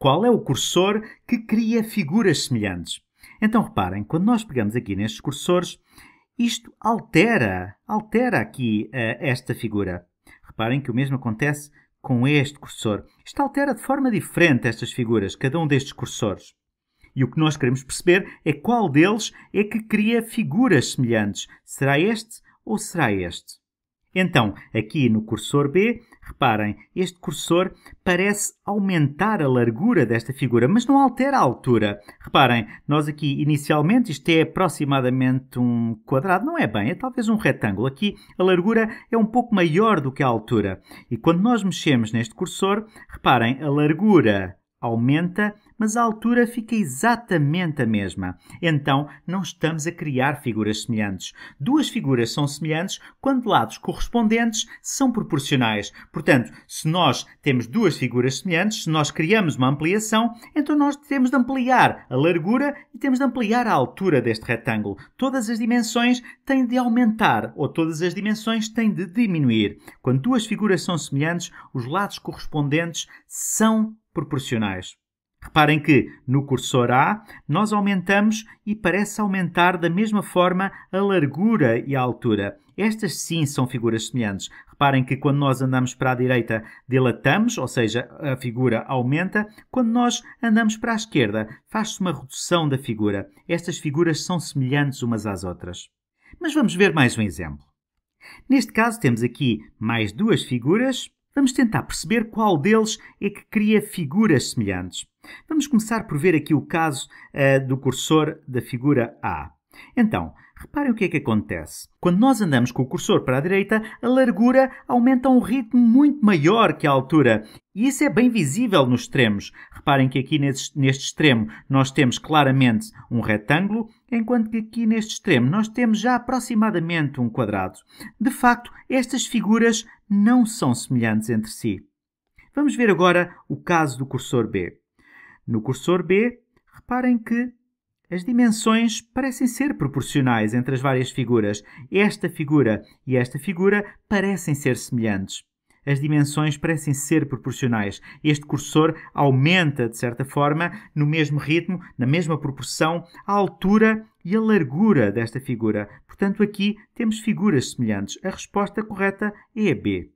Qual é o cursor que cria figuras semelhantes? Então reparem, quando nós pegamos aqui nestes cursores, isto altera, altera aqui uh, esta figura. Reparem que o mesmo acontece com este cursor. Isto altera de forma diferente estas figuras, cada um destes cursores. E o que nós queremos perceber é qual deles é que cria figuras semelhantes. Será este ou será este? Então, aqui no cursor B, reparem, este cursor parece aumentar a largura desta figura, mas não altera a altura. Reparem, nós aqui inicialmente isto é aproximadamente um quadrado, não é bem, é talvez um retângulo. Aqui a largura é um pouco maior do que a altura. E quando nós mexemos neste cursor, reparem, a largura aumenta mas a altura fica exatamente a mesma. Então, não estamos a criar figuras semelhantes. Duas figuras são semelhantes quando lados correspondentes são proporcionais. Portanto, se nós temos duas figuras semelhantes, se nós criamos uma ampliação, então nós temos de ampliar a largura e temos de ampliar a altura deste retângulo. Todas as dimensões têm de aumentar ou todas as dimensões têm de diminuir. Quando duas figuras são semelhantes, os lados correspondentes são proporcionais. Reparem que no cursor A nós aumentamos e parece aumentar da mesma forma a largura e a altura. Estas sim são figuras semelhantes. Reparem que quando nós andamos para a direita dilatamos, ou seja, a figura aumenta. Quando nós andamos para a esquerda faz-se uma redução da figura. Estas figuras são semelhantes umas às outras. Mas vamos ver mais um exemplo. Neste caso temos aqui mais duas figuras. Vamos tentar perceber qual deles é que cria figuras semelhantes. Vamos começar por ver aqui o caso uh, do cursor da figura A. Então, reparem o que é que acontece. Quando nós andamos com o cursor para a direita, a largura aumenta a um ritmo muito maior que a altura. E isso é bem visível nos extremos. Reparem que aqui neste, neste extremo nós temos claramente um retângulo, enquanto que aqui neste extremo nós temos já aproximadamente um quadrado. De facto, estas figuras não são semelhantes entre si. Vamos ver agora o caso do cursor B. No cursor B, reparem que as dimensões parecem ser proporcionais entre as várias figuras. Esta figura e esta figura parecem ser semelhantes. As dimensões parecem ser proporcionais. Este cursor aumenta, de certa forma, no mesmo ritmo, na mesma proporção, a altura e a largura desta figura. Portanto, aqui temos figuras semelhantes. A resposta correta é a B.